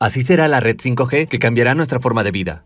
Así será la red 5G que cambiará nuestra forma de vida.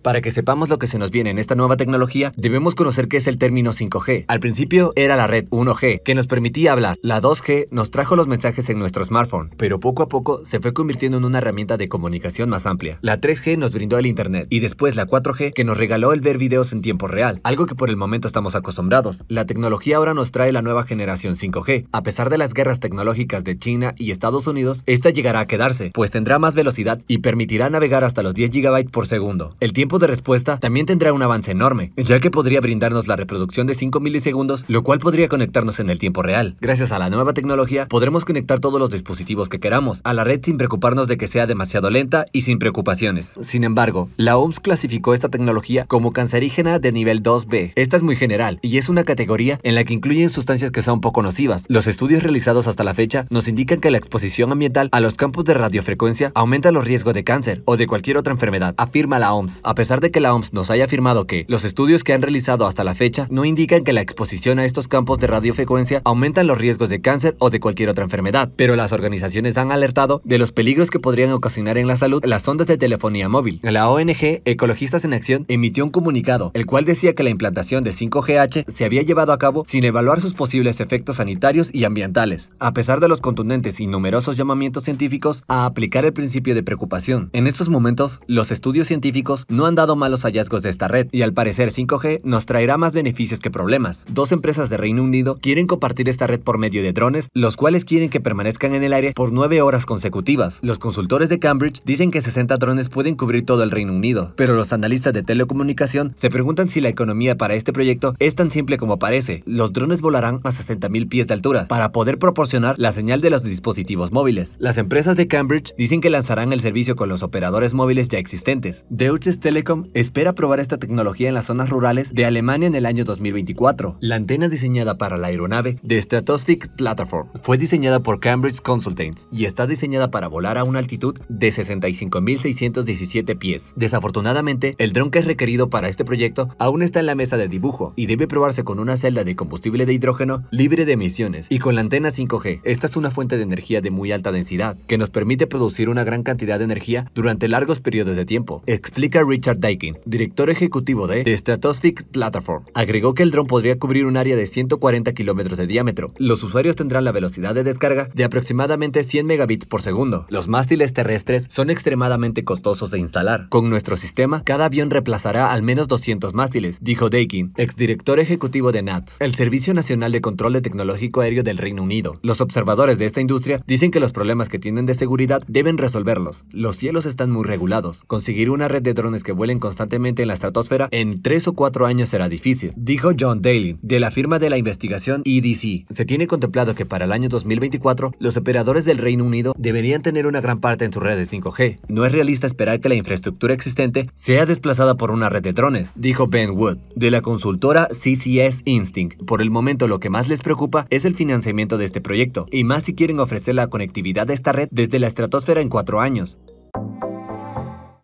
Para que sepamos lo que se nos viene en esta nueva tecnología, debemos conocer qué es el término 5G. Al principio era la red 1G, que nos permitía hablar. La 2G nos trajo los mensajes en nuestro smartphone, pero poco a poco se fue convirtiendo en una herramienta de comunicación más amplia. La 3G nos brindó el Internet y después la 4G que nos regaló el ver videos en tiempo real, algo que por el momento estamos acostumbrados. La tecnología ahora nos trae la nueva generación 5G. A pesar de las guerras tecnológicas de China y Estados Unidos, esta llegará a quedarse, pues tendrá más velocidad y permitirá navegar hasta los 10 GB por segundo. El de respuesta también tendrá un avance enorme, ya que podría brindarnos la reproducción de 5 milisegundos, lo cual podría conectarnos en el tiempo real. Gracias a la nueva tecnología, podremos conectar todos los dispositivos que queramos a la red sin preocuparnos de que sea demasiado lenta y sin preocupaciones. Sin embargo, la OMS clasificó esta tecnología como cancerígena de nivel 2B. Esta es muy general y es una categoría en la que incluyen sustancias que son poco nocivas. Los estudios realizados hasta la fecha nos indican que la exposición ambiental a los campos de radiofrecuencia aumenta los riesgos de cáncer o de cualquier otra enfermedad, afirma la OMS pesar de que la OMS nos haya afirmado que los estudios que han realizado hasta la fecha no indican que la exposición a estos campos de radiofrecuencia aumentan los riesgos de cáncer o de cualquier otra enfermedad, pero las organizaciones han alertado de los peligros que podrían ocasionar en la salud las ondas de telefonía móvil. La ONG Ecologistas en Acción emitió un comunicado, el cual decía que la implantación de 5GH se había llevado a cabo sin evaluar sus posibles efectos sanitarios y ambientales, a pesar de los contundentes y numerosos llamamientos científicos a aplicar el principio de preocupación. En estos momentos, los estudios científicos no han han dado malos hallazgos de esta red, y al parecer 5G nos traerá más beneficios que problemas. Dos empresas de Reino Unido quieren compartir esta red por medio de drones, los cuales quieren que permanezcan en el aire por 9 horas consecutivas. Los consultores de Cambridge dicen que 60 drones pueden cubrir todo el Reino Unido, pero los analistas de telecomunicación se preguntan si la economía para este proyecto es tan simple como parece. Los drones volarán a 60.000 pies de altura para poder proporcionar la señal de los dispositivos móviles. Las empresas de Cambridge dicen que lanzarán el servicio con los operadores móviles ya existentes. Deutsche Tele espera probar esta tecnología en las zonas rurales de Alemania en el año 2024. La antena diseñada para la aeronave de Stratospheric Platform fue diseñada por Cambridge Consultants y está diseñada para volar a una altitud de 65.617 pies. Desafortunadamente, el dron que es requerido para este proyecto aún está en la mesa de dibujo y debe probarse con una celda de combustible de hidrógeno libre de emisiones y con la antena 5G. Esta es una fuente de energía de muy alta densidad que nos permite producir una gran cantidad de energía durante largos periodos de tiempo, explica Richard Richard Daikin, director ejecutivo de The Stratospheric Platform, agregó que el dron podría cubrir un área de 140 kilómetros de diámetro. Los usuarios tendrán la velocidad de descarga de aproximadamente 100 megabits por segundo. Los mástiles terrestres son extremadamente costosos de instalar. Con nuestro sistema, cada avión reemplazará al menos 200 mástiles, dijo Daikin, exdirector ejecutivo de NATS, el Servicio Nacional de Control de Tecnológico Aéreo del Reino Unido. Los observadores de esta industria dicen que los problemas que tienen de seguridad deben resolverlos. Los cielos están muy regulados. Conseguir una red de drones que vuelen constantemente en la estratosfera, en tres o cuatro años será difícil, dijo John Daly, de la firma de la investigación EDC. Se tiene contemplado que para el año 2024, los operadores del Reino Unido deberían tener una gran parte en su red de 5G. No es realista esperar que la infraestructura existente sea desplazada por una red de drones, dijo Ben Wood, de la consultora CCS Instinct. Por el momento lo que más les preocupa es el financiamiento de este proyecto, y más si quieren ofrecer la conectividad de esta red desde la estratosfera en cuatro años.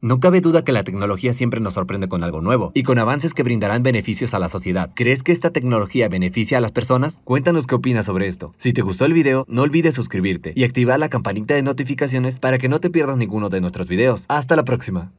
No cabe duda que la tecnología siempre nos sorprende con algo nuevo y con avances que brindarán beneficios a la sociedad. ¿Crees que esta tecnología beneficia a las personas? Cuéntanos qué opinas sobre esto. Si te gustó el video, no olvides suscribirte y activar la campanita de notificaciones para que no te pierdas ninguno de nuestros videos. Hasta la próxima.